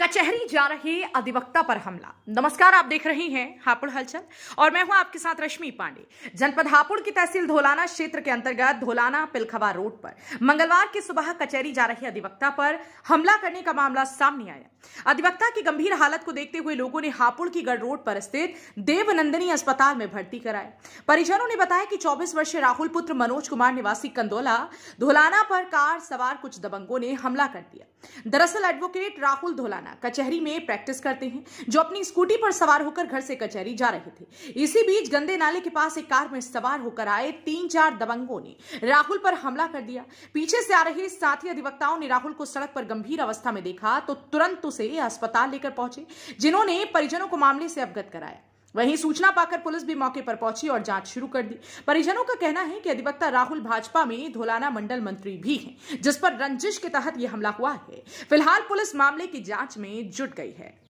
कचहरी जा रहे अधिवक्ता पर हमला नमस्कार आप देख रहे हैं हापुड़ हलचल और मैं हूं आपके साथ रश्मि पांडे जनपद हापुड़ की तहसील धोलाना क्षेत्र के अंतर्गत धोलाना पिलखवा रोड पर मंगलवार की सुबह कचहरी जा रहे अधिवक्ता पर हमला करने का मामला सामने आया अधिवक्ता की गंभीर हालत को देखते हुए लोगों ने हापुड़ की गढ़ रोड पर स्थित देवनंदिनी अस्पताल में भर्ती कराए परिजनों ने बताया कि चौबीस वर्षीय राहुल पुत्र मनोज कुमार निवासी कंदोला धोलाना पर कार सवार कुछ दबंगों ने हमला कर दिया दरअसल एडवोकेट राहुल धोलाना रोजाना कचहरी में प्रैक्टिस करते हैं जो अपनी स्कूटी पर सवार होकर घर से कचहरी जा रहे थे इसी बीच गंदे नाले के पास एक कार में सवार होकर आए तीन चार दबंगों ने राहुल पर हमला कर दिया पीछे से आ रहे साथी अधिवक्ताओं ने राहुल को सड़क पर गंभीर अवस्था में देखा तो तुरंत उसे अस्पताल लेकर पहुंचे जिन्होंने परिजनों को मामले से अवगत कराया वहीं सूचना पाकर पुलिस भी मौके पर पहुंची और जांच शुरू कर दी परिजनों का कहना है कि अधिवक्ता राहुल भाजपा में धोलाना मंडल मंत्री भी हैं जिस पर रंजिश के तहत यह हमला हुआ है फिलहाल पुलिस मामले की जांच में जुट गई है